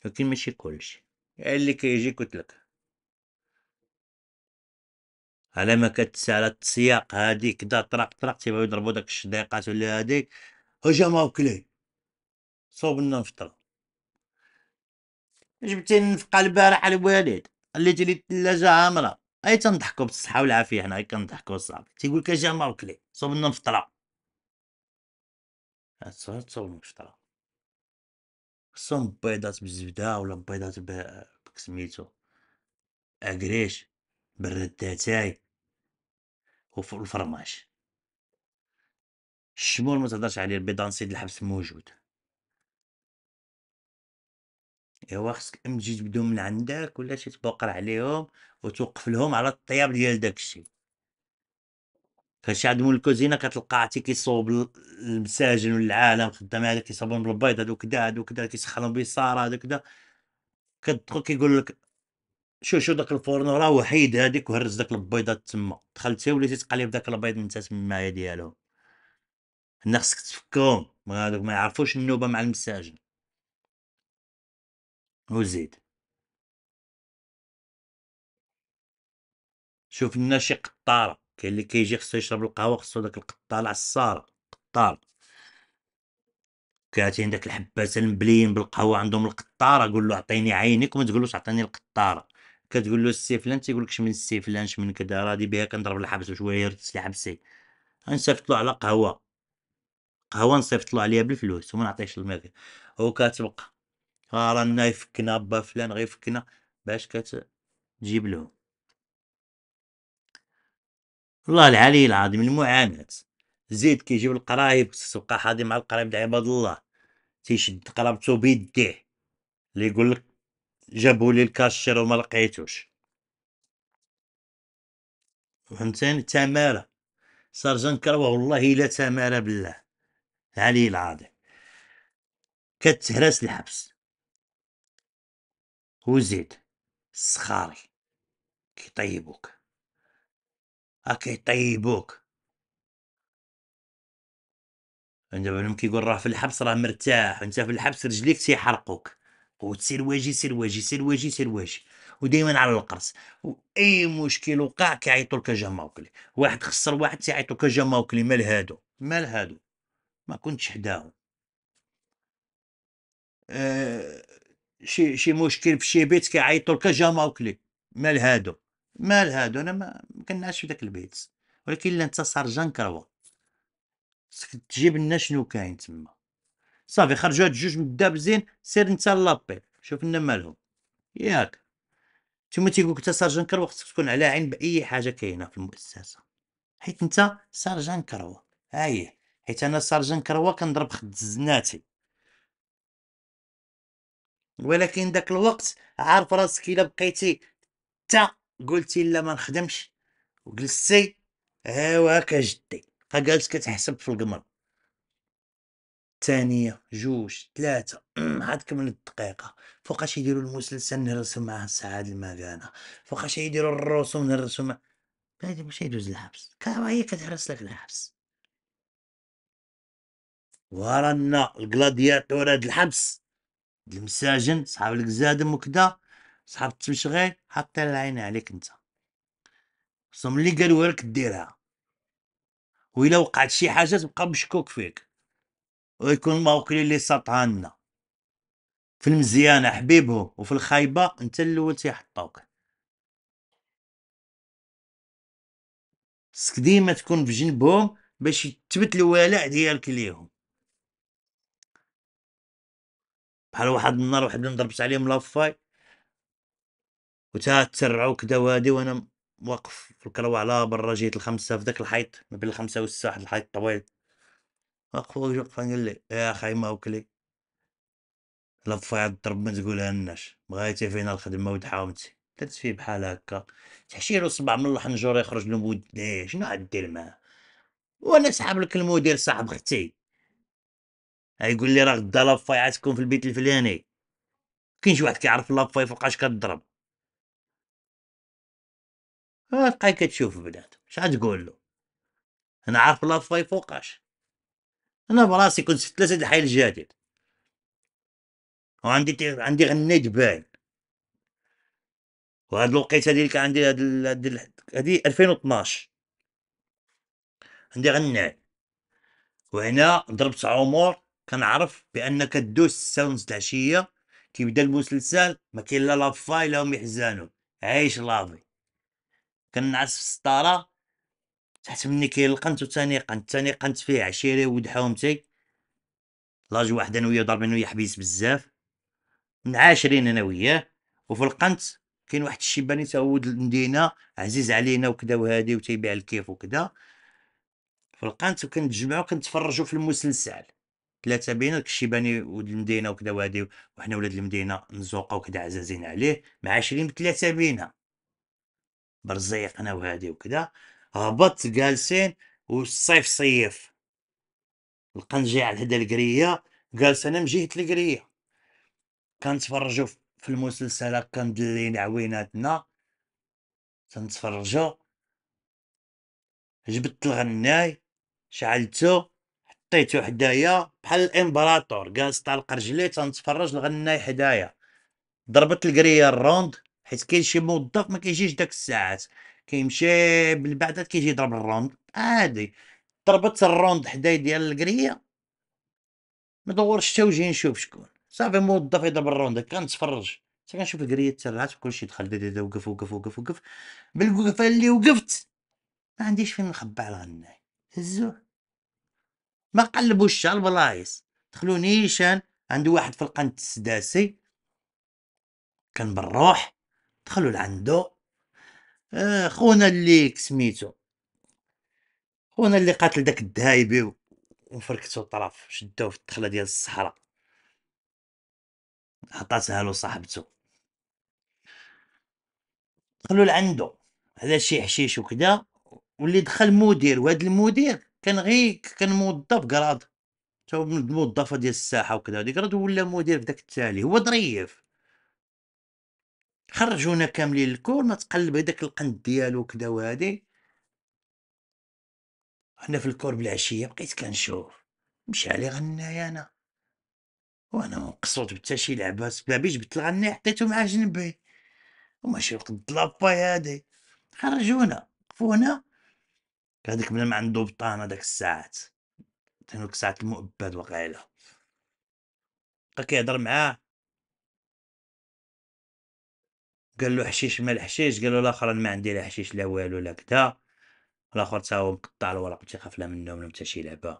Speaker 1: ولكن ماشي كلشي اللي كيجي كتلك على ما كتسالى السياق هادي كدا طرق طرق تيبغيو يضربو داك الشديقات ولا هاديك هجمه وكلي صوب لنا نفطر جبتي النفقة البارح على الوالد اللي جري الثلاجة عامرة اي تنضحكو بالصحة والعافية هنا كنضحكو صافي تيقول لك اجا ماركلي صوبنا الفطرة هاد تصوبنا الفطرة خصهم بيضات بالزبدة ولا بيضات ب سميتو اكريش بالرداتاي وفوق الفرماج الشمول ما تهضرش عليه البيضان سيد الحبس موجود ايوا خصك أم تجي تبدو من عندك ولا شي تبوقر عليهم وتوقف لهم على الطياب ديال داكشي فشي عند مول الكوزينه كتلقى عتي كيصوب المساجن والعالم خدام هذا كيصابون بالبيض هادو كدا هادو كدا كيسخنوا بيصاره هادو كدا كتدخل كيقول لك شو شو داك الفرن راه وحيد هاديك وهرز داك البيضات تما دخلتي وليتي تقلب داك البيض انت تمايا ديالهم
Speaker 2: هنا خصك تفكهم هادوك ما يعرفوش النوبه مع المساجن وزيد شوف لنا شي قطاره كاين اللي كيجي خصو يشرب القهوه خصو داك القطار
Speaker 1: العصاره قطار كاتين داك الحبات المبليين بالقهوه عندهم القطاره قول له عطيني عينك وما تقولوش عطيني القطاره كتقول له السي فلان تيقول لك من السي فلان من كذا راه بها كنضرب الحبس وشويه يرد السلاح حبسي غنصيفط له على قهوه قهوه نصيفط له عليها بالفلوس وما نعطيهش الماكله هو كتبقى ها رانا يفكنا با فلان غيفكنا باش كتجيب له الله العلي العظيم المعاناة زيد كيجيب القرايب تبقى حاضي مع القرايب عباد الله تيشد قرابته بيديه اللي يقول لك جابوا لي الكاشير وما لقيتوش فهمتني تماره صار جنكروه والله الا تماره بالله العلي العظيم كتهرس
Speaker 2: الحبس هو زيد السخاري كيطيبوك كيطيبوك دابا منهم كيقول راه في الحبس راه مرتاح وانت في الحبس رجليك
Speaker 1: تيحرقوك وتسير واجي سير واجي ودائما على القرص واي مشكل وقع كيعيطوا لك جا واحد خسر واحد تيعيطوا لك جا مال هادو مال هادو ما كنتش حداهم أه شي شي مشكل في شي بيت كيعيطوا لك جامع وكلي مال هادو مال هادو انا ما كناش في داك البيت ولكن الا انت سرجان كروا تجيب لنا شنو كاين تما صافي خرجوا هاد جوج مدابزين سير انت لابي شوف لنا مالهم ياك ثم تيقولك انت سرجان كروا خصك تكون على عين باي حاجه كاينه في المؤسسه حيت انت سرجان كروا هاي حيت انا سرجان كروا كنضرب خد زناتي ولكن داك الوقت عارف راسك الا بقيتي تا قلتي لا ما نخدمش وجلستي هاو هاكا جدي فقالت جالس كتحسب في القمر ثانية جوج ثلاثة أمم، عاد كمل الدقيقة فوقاش يديروا المسلسل نرسم معاه سعاد المكانة فوقاش يديروا الرسوم نرسم معاه هادي باش يدوز الحبس هي كتحرس لك الحبس ورانا الكلادياتور هاد الحبس المساجن صحاب القزادم كدا صحاب التمشغيل حاطين العين عليك انت خصهم اللي قالوها لك ديرها وإلا وقعت شي حاجه تبقى مشكوك فيك ويكون الموكل اللي سطعنا
Speaker 2: في المزيانه حبيبهم وفي الخايبه انت الاول تيحطوك سكدي ديما تكون في جنبهم باش يثبت الولاء ديالك ليهم
Speaker 1: بحال واحد النهار واحد منهم ضربت عليهم لافاي وتا تسرعوا كدا وادي وانا واقف في الكروة على برا جيت الخمسة في داك الحيط ما بين الخمسة والستة واحد الحيط طويل واقف واقف قال لي يا خاي ما وكلي لافاي ضرب ما تقولها لناش بغيتي فينا الخدمة ودحاومتي درت فيه بحال هكا تحشيلو صبع من الحنجر يخرج له مود شنو غدير معاه وانا سحاب لك المدير صاحب اختي يقول لي راه غدا لافاي عتكون في البيت الفلاني كاين شي واحد كيعرف لافاي فوقاش كضرب تلقاي كتشوف بنات اش غتقول له انا عارف لافاي فوقاش انا براسي كنت في ثلاثه الحي الجديد وعندي تي... عندي غنيت باين وهاد الوقيته اللي كان عندي هاد ال... هادي 2012 عندي غناي وهنا ضربت عمر كنعرف بانك كدوز الساعه ونص العشيه كيبدا المسلسل ما كاين لا لافاي لا هم يحزانوا عايش لافي كنعس في السطاره تحت مني كاين القنت وثاني قنت ثاني قنت فيه عشيري ولد حومتي لاج واحد انا وياه ضاربين وياه حبيس بزاف نعاشرين انا وياه وفي القنت كاين واحد الشيباني تا هو المدينه عزيز علينا وكذا وهادي وتيبيع الكيف وكذا في القنت وكنتجمعو كنتفرجو في المسلسل ثلاثه بين الكشيباني ولد المدينه وكذا وهادي وحنا ولاد المدينه مزوقه وكذا عزازين عليه مع عشرين بثلاثه بينا برزيقنا وهادي وكذا هبط جالسين والصيف صيف القنجي على هذا القريه جالس انا من جهه القريه كنتفرجوا في المسلسل كندلين عويناتنا تنتفرجوا جبت الغناي شعلته حطيتو حدايا بحال الامبراطور جالس طالق رجلي تنتفرج الغناي حدايا ضربت القريه الروند حيت كاين شي موظف ما كيجيش داك الساعات كيمشي بالبعدات كيجي يضرب الروند عادي ضربت الروند حداي ديال القريه ما دورش حتى وجهي نشوف شكون صافي موظف يضرب الروند كنتفرج حتى كنشوف القريه تسرعت وكلشي دخل دادا وقف وقف وقف وقف بالوقفه اللي وقفت ما عنديش فين نخبع الغناي هزوه ما قلبوش البلايص دخلوا نيشان عندو واحد في القنت السداسي كان بالروح دخلوا لعندو آه، خونا اللي سميتو خونا اللي قاتل داك الدهايبي وفركتو الطرف شدوه في الدخله ديال الصحراء عطاتها له صاحبته دخلوا لعندو على شي حشيش وكذا واللي دخل مدير وهذا المدير كان غير كان موظف كراد تا هو من الموظفه ديال الساحه وكذا هذيك راه ولا مدير في داك التالي هو ظريف خرجونا كاملين الكور ما تقلب هداك القند ديالو وكدا وهادي انا في الكور بالعشيه بقيت كنشوف مش علي غناي انا وانا ما قصرت بتا شي لعبه سبابي جبت الغناي حطيته مع جنبي وماشي وقت الضلاباي هادي خرجونا وقفونا هذاك ما عنده بطانه داك الساعات
Speaker 2: تنوك ديك الساعات المؤبد وقيله بقى كيهضر معاه قال له حشيش ما الحشيش قال له الاخر
Speaker 1: ما عندي لا حشيش لا والو لا كدا الاخر تا هو مقطع الورق تيخاف لا منه ولا حتى شي لعبه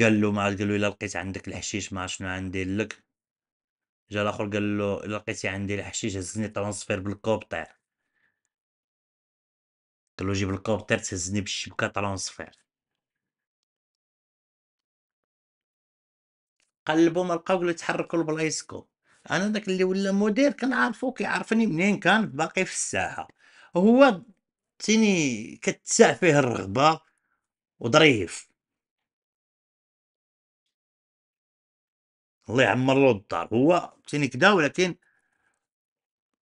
Speaker 1: قال له ما قال له الا لقيت عندك الحشيش ما شنو عندي لك جا الاخر قال له الا لقيتي عندي الحشيش هزني طرونسفير بالكوبطير
Speaker 2: قال له جيب الكوبتر تهزني بالشبكه ترونسفير قلبو قلبوا ما لقاو ولا تحركوا انا داك اللي ولا مدير كنعرفو كيعرفني منين كان باقي في الساحه هو تيني كتسع فيه الرغبه وظريف الله يعمر له الدار هو تيني كدا ولكن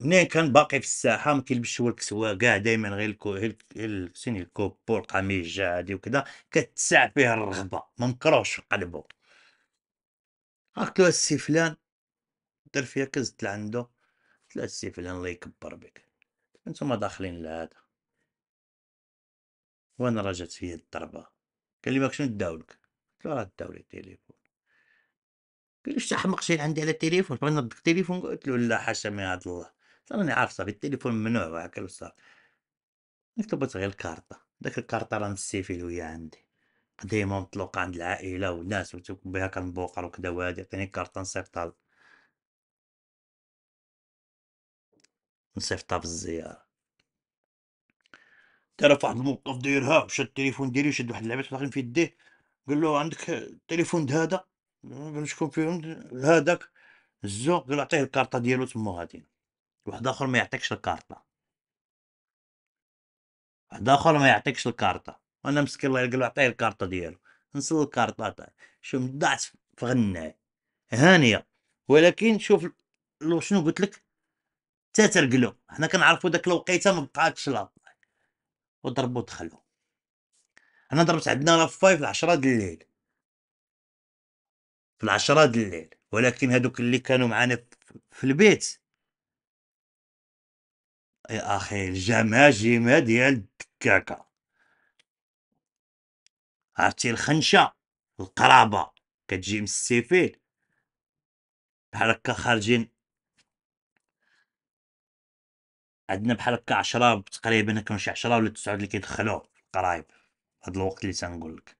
Speaker 2: منين كان باقي في الساحه ما
Speaker 1: كيلبش هو الكسوه كاع دائما غير الكو سيني الكوبور القميص جادي وكذا كتسع فيه الرغبه ما مكروش في قلبه قلتلو له السي فلان دار فيها كزت لعندو قلت له السي فلان الله يكبر بك انتم داخلين لهذا وانا رجعت فيا الضربه قال لي ماكش نداولك قلت له راه داولي التليفون قال لي شتا حمق شي عندي على التليفون بغينا ندق التليفون قلت له لا حاشا من هاد الله راني عارف صافي التليفون ممنوع هاكا وصافي نكتب بس غير الكارطة داك الكارطة راه نسيفي وهي عندي قديمة مطلوقة عند العائلة والناس بها كنبوقر وكدا وهادي عطيني الكارطة
Speaker 2: نصيفطها نصيفطها بالزيارة دار في واحد الموقف دايرها مشى التليفون ديالي شد واحد اللعبات
Speaker 1: واحد في يديه قال له عندك التليفون هذا قال شكون فيهم هذاك هزو قال له عطيه الكارطة ديالو تما غاديين واحد اخر ما يعطيكش الكارطه واحد اخر ما يعطيكش الكارطه وانا مسكين الله يلقى عطيه الكارطه ديالو نسل الكارطه شوف ضاعت في غناي هانيه ولكن شوف لو شنو قلت لك تترقلو حنا كنعرفو داك الوقيته ما بقاتش لا وضربو دخلو انا ضربت عندنا
Speaker 2: لافاي في العشرة د الليل في العشرة د الليل ولكن هادوك اللي كانوا معانا في البيت
Speaker 1: يا اخي الجماجمه ديال الدكاكه
Speaker 2: عرفتي الخنشه القرابه كتجي من السيفيل بحال هكا خارجين عندنا
Speaker 1: بحال هكا عشرة تقريبا كانو شي عشرة ولا تسعود اللي كيدخلو القرايب هاد الوقت اللي تنقولك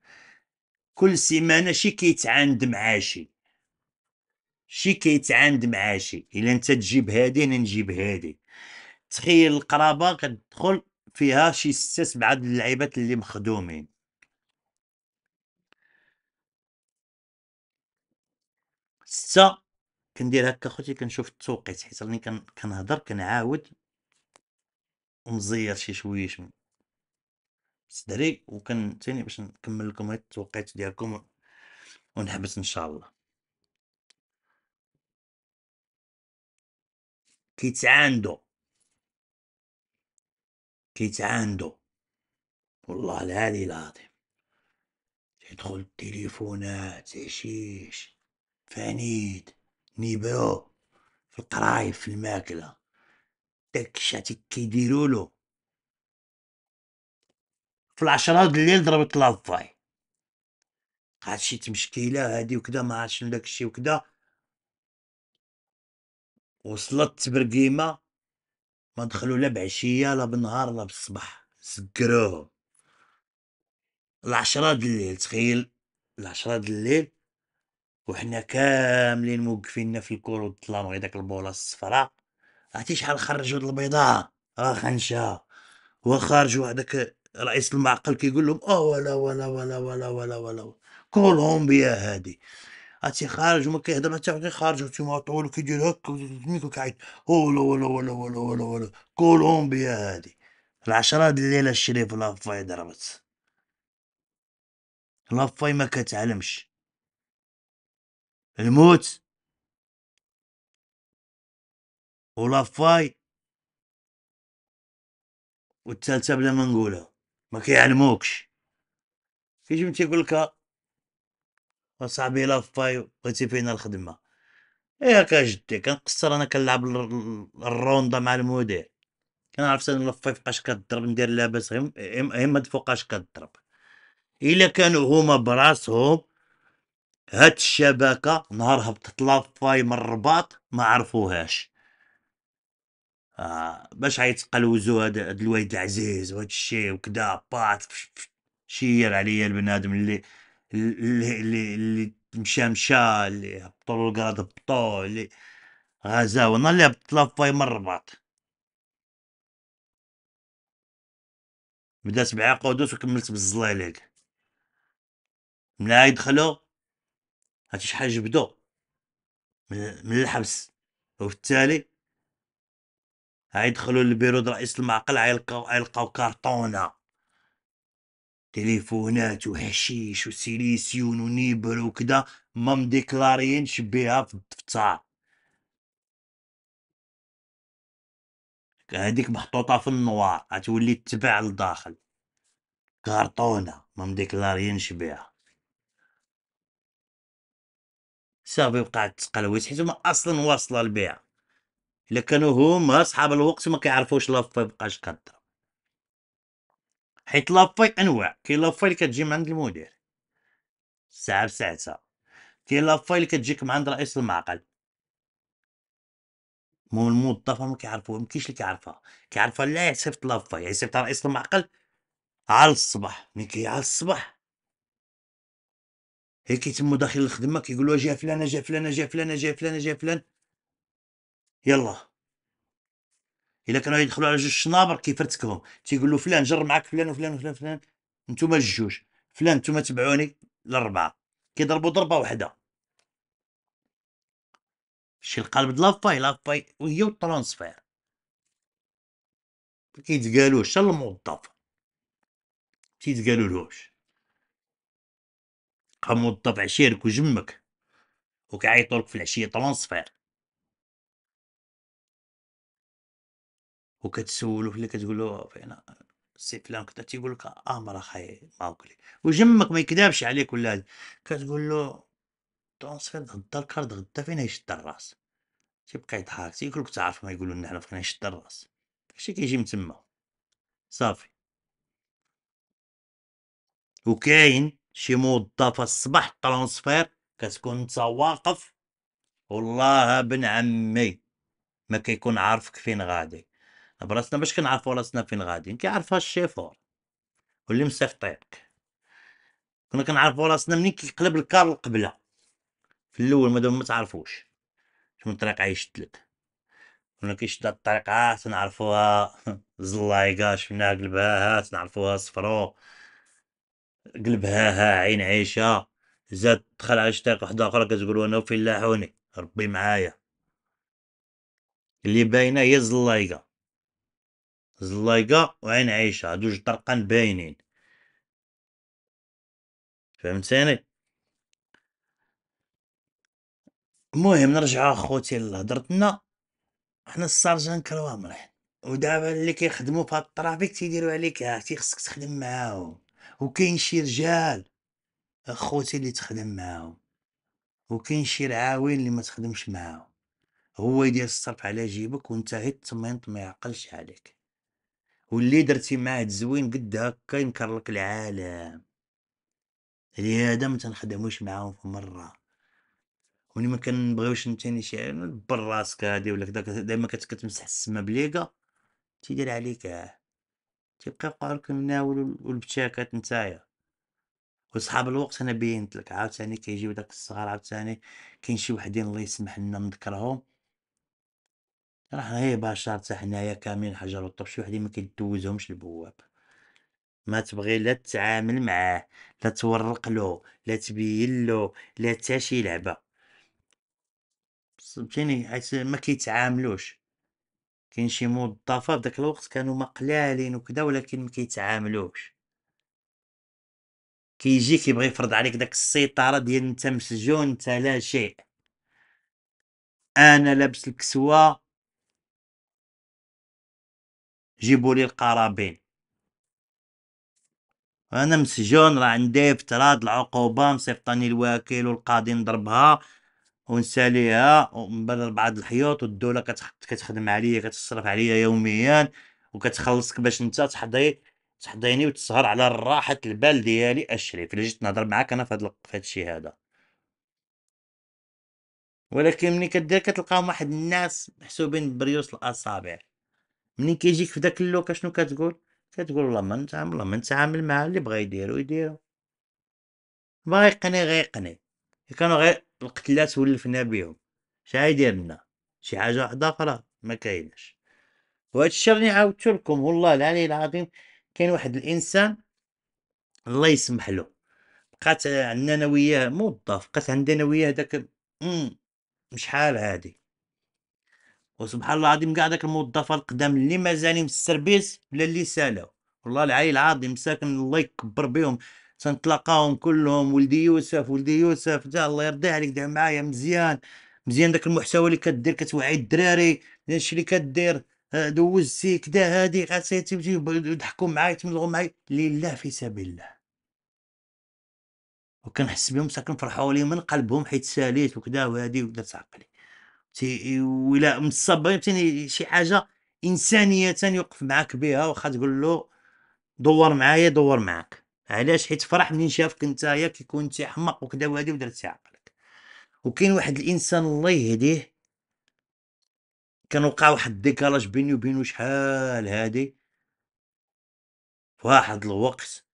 Speaker 1: كل سيمانه شي كيتعاند مع شي شي كيتعاند مع شي الا انت تجيب هادي انا نجيب هادي تخيل القرابه كتدخل فيها شي سته سبعه د اللعيبات اللي مخدومين سته كندير هكا خوتي كنشوف التوقيت حيت راني كنهضر كنعاود ومزير شي شويش سدري وكن تاني باش نكمل
Speaker 2: لكم هاد التوقيت ديالكم ونحبس ان شاء الله كيتعاندو كيتعاندو والله العلي العظيم
Speaker 1: تيدخل التليفونات عشيش فانيد نيبرو في القرايب في الماكلة داكشي عتي كيديرولو في العشرة د الليل ضربت لافاي قعد شي تمشكيلة هادي وكدا ما شنو داكشي وكدا وصلت تبرقيمة ما دخلوا لا بعشيه لا بالنهار لا بالصباح
Speaker 2: سكروه العشرة
Speaker 1: د الليل تخيل العشرة د الليل وحنا كاملين موقفيننا في الكور والظلام غير داك البوله الصفراء عرفتي شحال خرجوا د البيضاء راه خنشا وخرجوا هذاك رئيس المعقل كيقول لهم اه ولا ولا ولا ولا ولا ولا كولومبيا هادي خارج وما كيهضر حتى واحد وتما طول كيدير هكا ميكو وكيعيط ولا ولا ولا ولا ولا ولا كولومبيا هادي العشرة د الليلة الشريف لافاي ضربت
Speaker 2: لافاي ما كتعلمش الموت ولافاي والثالثة بلا ما نقولها ما كيعلموكش
Speaker 1: كيجي تيقول لك اصاحبي لافاي بغيتي فينا الخدمه ايه هكا جدي كنقصر انا كنلعب الروندا مع المدير كنعرف انا لافاي فوقاش كضرب ندير لاباس غير ما فوقاش كضرب الا كانوا هما براسهم هاد الشبكه نهار هبطت لافاي من الرباط ما عرفوهاش آه باش غيتقلوزوا هاد الواد العزيز وهاد الشي وكدا باط شير عليا البنادم اللي اللي اللي اللي مشى مشى اللي هبطوا له القراد
Speaker 2: هبطوا اللي انا اللي هبط لافاي من الرباط بدا سبعة قدوس وكملت من هاي يدخلو هادشي شحال جبدو
Speaker 1: من الحبس وبالتالي غيدخلوا للبيرو رئيس المعقل عيلقاو غيلقاو كارطونه تليفونات وحشيش وسيليسيون ونيبر وكذا ما مديكلارينش بها في
Speaker 2: الدفتر هذيك محطوطه في النوار غتولي تباع لداخل كارطونه ما مديكلارينش
Speaker 1: بها صافي بقات تقلويت حيت ما اصلا واصله لبيع الا كانوا هما اصحاب الوقت ما كيعرفوش لافا بقاش كضرب حيت لافاي انواع كاين لافاي اللي كتجي من عند المدير ساعه بساعتها كاين لافاي اللي كتجيك من عند رئيس المعقل المهم الموظفه ما كيعرفوها ما كاينش اللي كيعرفها كيعرفها لا صيفط لافاي يعني رئيس المعقل على الصباح ملي كي على الصباح هي كيتمو داخل الخدمه كيقولوا جا فلانه جا فلانه جا فلانه جا فلانه جا فلان يلا الا كانوا يدخلوا على جوج شنابر كيفرتكهم رتكبهم تيقول له فلان جر معاك فلان وفلان وفلان فلان نتوما الجوج فلان نتوما تبعوني الاربعه كيضربوا ضربه واحده شي القلب د لافاي لافاي وهي والترونسفير ما كيتقالوش شال الموظف تيتقالو لهوش
Speaker 2: موظف عشيرك وجمك وكيعيطولك في العشيه ترونسفير وكتسولو اللي كتقولو فينا سي فلان كذا تيقول لك اه مرا خاي ماوكلي وجمك
Speaker 1: ما يكذبش عليك ولا هادي كتقول له غدا الكارد غدا فين يشد الراس تيبقى يضحك تيقول لك تعرف ما يقولوا لنا حنا فين يشد الراس داكشي كيجي من تما صافي وكاين شي موظفه الصباح ترونسفير كتكون انت واقف والله ابن عمي ما كيكون عارفك فين غادي براسنا باش كنعرفو راسنا فين غاديين كيعرفها الشيفور واللي مسيفطيك كنا كنعرفو راسنا منين كيقلب الكار القبله في الاول مادام ما تعرفوش شنو الطريق غيشد لك كنا كيشد الطريق ها تنعرفوها (laughs) زلايقا شفناها قلبها ها تنعرفوها صفرو قلبها ها عين عيشه زاد دخل على شي طريق وحده اخرى كتقول انا وفين لاحوني ربي معايا اللي باينه هي زلايقه
Speaker 2: زلايقة وعين عيشة جوج طرقان باينين فهمتاني المهم
Speaker 1: نرجع اخوتي لهضرتنا حنا السارجان كروا مرحب ودابا اللي كيخدموا في هاد الترافيك تيديروا عليك ها اه تيخصك تخدم معاهم وكاين شي رجال اخوتي اللي تخدم معاهم وكاين شي رعاوين اللي ما تخدمش معاهم هو يدير الصرف على جيبك وانت هي التمينط ما يعقلش عليك واللي درتي معاه زوين قد هكا ينكر لك العالم لهذا ما تنخدموش معاهم في مره وني ما كنبغيوش نتاني شي دبر راسك هادي ولا كدا دائما كتمسح السما بليكا تيدير عليك اه تيبقى يوقع لك المناول والبتاكات نتايا وصحاب الوقت انا بينت لك عاوتاني كيجيو داك الصغار عاوتاني كاين شي وحدين الله يسمح لنا نذكرهم راح هي باشار تاع حنايا كاملين حجر وطب شي وحدين ما كيدوزهمش البواب ما تبغي لا تتعامل معاه لا تورق له لا تبين له لا حتى شي لعبه فهمتيني حيت ما كيتعاملوش كاين شي موظفه في داك الوقت كانوا مقلالين وكذا ولكن ما كيتعاملوش كيجي
Speaker 2: كيبغي يفرض عليك داك السيطره ديال انت مسجون انت لا شيء انا لابس الكسوه جيبوا لي القرابين انا مسجون راه عندي
Speaker 1: افتراض العقوبه مصيفطاني الوكيل والقاضي نضربها ونساليها ونبرر بعض الحيوط والدوله كتخدم عليا كتصرف عليا يوميا وكتخلصك باش انت تحضي تحضيني وتسهر على راحه البال ديالي اشريف الا جيت نهضر معاك انا في هذا الشيء هذا ولكن ملي كدير كتلقاهم واحد الناس محسوبين بريوس الاصابع منين كيجيك في داك اللوكا شنو كتقول كتقول والله ما نتعامل والله ما نتعامل مع اللي بغا يديرو يديرو بغا يقني غيقني كانوا غير القتلات ولفنا بيهم شي غيدير لنا شي حاجه وحده اخرى ما كايناش وهذا الشيء اللي عاودت لكم والله العلي العظيم كاين واحد الانسان الله يسمح له بقات عندنا انا وياه موظف بقات عندنا وياه داك مش حال هادي وسبحان الله العظيم كاع داك الموظف القدام اللي مازال السربيس بلا اللي سالاو والله العلي العظيم ساكن الله يكبر بهم تنتلاقاهم كلهم ولدي يوسف ولدي يوسف جا الله يرضي عليك دعم معايا مزيان مزيان داك المحتوى اللي كدير كتوعي الدراري الشيء اللي كدير آه، دوزتي كدا هادي غاسيتي يضحكوا معايا تملغوا معايا لله في سبيل الله وكنحس بهم ساكن فرحوا لي من قلبهم حيت ساليت وكدا وهادي ودرت عقلي تي ولا مصاب فهمتيني شي حاجه انسانيه يوقف معاك بها واخا تقول له دور معايا دور معاك علاش حيت فرح منين شافك نتايا كيكون انت حمق وكذا وهادي ودرتي عقلك وكاين واحد الانسان الله يهديه
Speaker 2: كان وقع واحد الديكالاج بيني وبينه شحال هادي واحد الوقت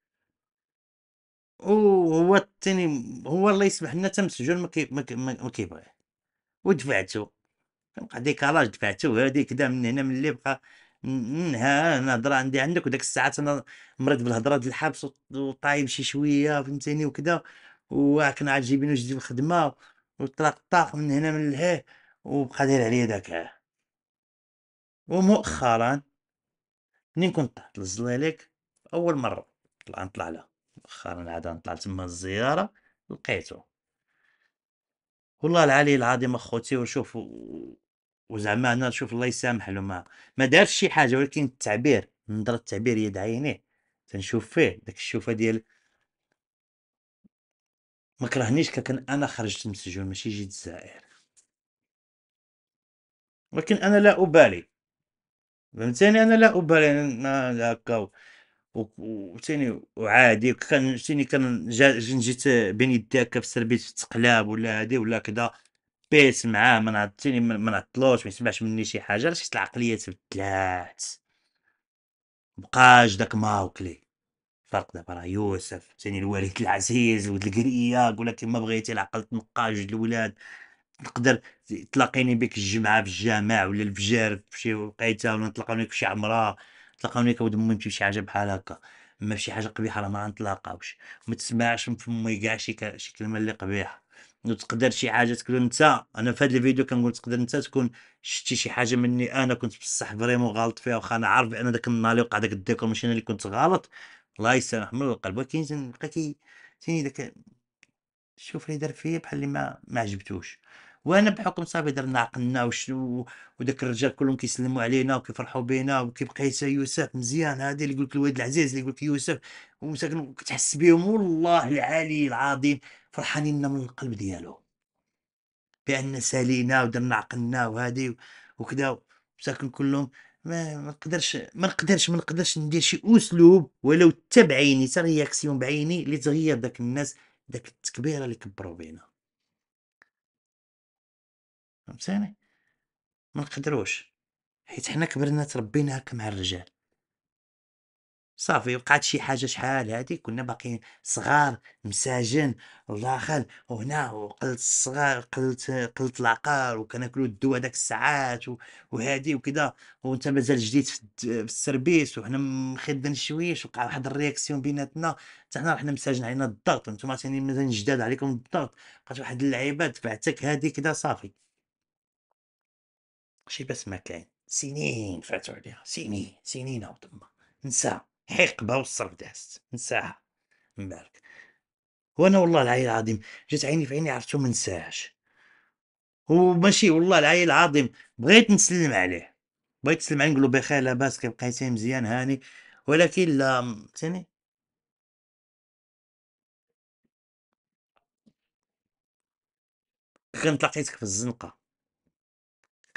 Speaker 1: وهو تاني هو الله يسمح لنا تم السجون ما كيبغيه ودفعتو بقى ديكالاج دفعتو هادي كدا من هنا من اللي بقى ها الهضره عندي عندك وداك الساعات انا مريض بالهضره ديال الحبس وطايب شي شويه فهمتيني وكدا وكنا عاد جايبين جدي الخدمه وطلق طاق من هنا من لهيه وبقى داير عليا داك ومؤخرا منين كنت طلعت للزلاليك اول مره طلع نطلع لها مؤخرا عاد نطلع تما الزياره لقيتو والله العلي العظيم اخوتي وشوف وزعما انا شوف الله يسامح له ما ما دارش شي حاجه ولكن التعبير نظرة التعبير يد عينيه تنشوف فيه داك الشوفه ديال
Speaker 2: ما كرهنيش كان انا خرجت من السجون ماشي جيت الجزائر ولكن انا لا ابالي فهمتني انا لا ابالي
Speaker 1: هكا وثاني وعادي كان ثاني كان جا- جيت بين يديك في سربيت في التقلاب ولا هادي ولا كذا بيس معاه ما نعطيني ما نعطلوش ما يسمعش مني شي حاجه علاش حيت العقليه تبدلات مبقاش داك ماوكلي الفرق دابا راه يوسف ثاني الوالد العزيز ولد القريه قولك كيما بغيتي العقل تنقى جوج الولاد تقدر تلاقيني بك الجمعه في الجامع ولا الفجار في شي وقيته ولا نتلاقاو في شي عمره ليك كودم فمي شي حاجه بحال هكا اما شي حاجه قبيحه راه ما غنتلاقاوش ما تسمعش من فمي كاع شي شي كلمه اللي قبيحه وتقدر شي حاجه تكون انت انا في هذا الفيديو كنقول تقدر انت تكون شتي شي حاجه مني انا كنت بصح فريمون غلط فيها واخا انا عارف بان داك النهار اللي وقع داك الديكور ماشي انا اللي كنت غلط الله يسامح من القلب ولكن تنبقى كي تيني داك شوف اللي دار فيا بحال اللي ما ما عجبتوش وانا بحكم صافي درنا عقلنا وشنو وداك الرجال كلهم كيسلموا علينا وكيفرحوا بينا وكيبقى يسا يوسف مزيان هذا اللي يقول لك الواد العزيز اللي يقول لك يوسف ومساكن كتحس بهم والله العلي العظيم فرحانين من القلب ديالو بان سالينا ودرنا عقلنا وهادي وكذا مساكن كلهم ما نقدرش ما نقدرش ما نقدرش ندير شي اسلوب ولو تبعيني بعيني تا رياكسيون بعيني اللي تغير داك الناس داك التكبيره اللي كبروا بينا فهمتيني ما نقدروش حيت حنا كبرنا تربينا هكا مع الرجال صافي وقعت شي حاجه شحال هادي كنا باقيين صغار مساجن وداخل وهنا وقلت الصغار قلت قلت العقار وكناكلو الدو هذاك الساعات وهادي وكذا وانت مازال جديد في السربيس وحنا مخدن شويش وقع واحد الرياكسيون بيناتنا حتى حنا رحنا مساجن علينا الضغط انتما عاوتاني مازال جداد عليكم الضغط بقات واحد اللعيبه تبعتك هادي كذا صافي شي بس ما كاين سنين فاتوا عليها سنين سنين او تما نساها حقبه والصرف دازت نساها مبارك وانا والله العلي العظيم جات عيني في عيني عرفتو ما نساهاش وماشي والله العلي العظيم بغيت نسلم عليه بغيت نسلم عليه نقولو بخير لاباس كيبقيتي مزيان
Speaker 2: هاني ولكن لا فهمتني كنت لقيتك في الزنقه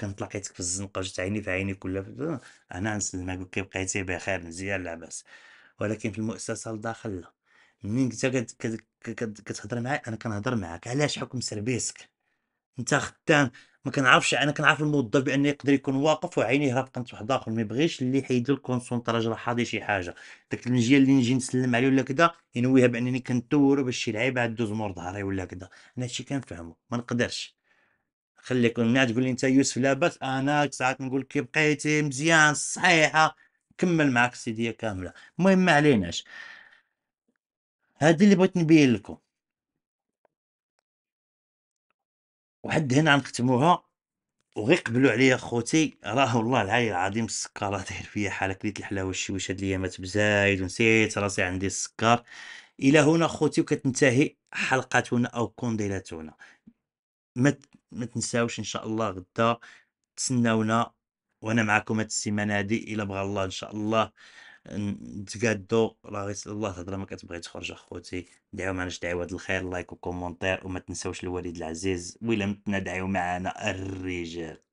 Speaker 1: كانت لقيتك في الزنقه جات عيني في عيني آه، انا هنا نسلمك بقيتي بخير مزيان لاباس ولكن في المؤسسه الداخل لا منين انت كتهضر معايا انا كنهضر معاك علاش حكم سربيسك انت خدام ما كنعرفش انا كنعرف الموظف بان يقدر يكون واقف وعينيه راه بقات واحد اخر ما يبغيش اللي يحيدو الكونسونطرا راه حاضي شي حاجه داك المجيه اللي نجي نسلم عليه ولا كذا ينويها بانني كنتور باش شي لعيبه عاد دوز مور ظهري ولا كذا انا هادشي كنفهمو ما نقدرش خليك من تقول لي انت يوسف لاباس انا ساعات نقول كي بقيتي مزيان صحيحه كمل معك السيديه كامله المهم ما عليناش هذا اللي بغيت نبين لكم وحد هنا غنختموها وغير قبلوا عليا خوتي راه والله العلي العظيم السكر راه داير فيا حاله كليت الحلاوه الشويش هاد الايامات بزايد ونسيت راسي عندي السكر الى هنا خوتي وكتنتهي حلقتنا او كونديلاتنا ما ما تنساوش ان شاء الله غدا تسناونا وانا معكم هاد السيمانه هادي الا بغى الله ان شاء الله نتقادو راه غير الله تهضر ما كتبغي تخرج اخوتي دعيو معنا
Speaker 2: دعوه الخير لايك وكومونتير وما تنساوش الوالد العزيز ويلا متنا دعيو معنا الرجال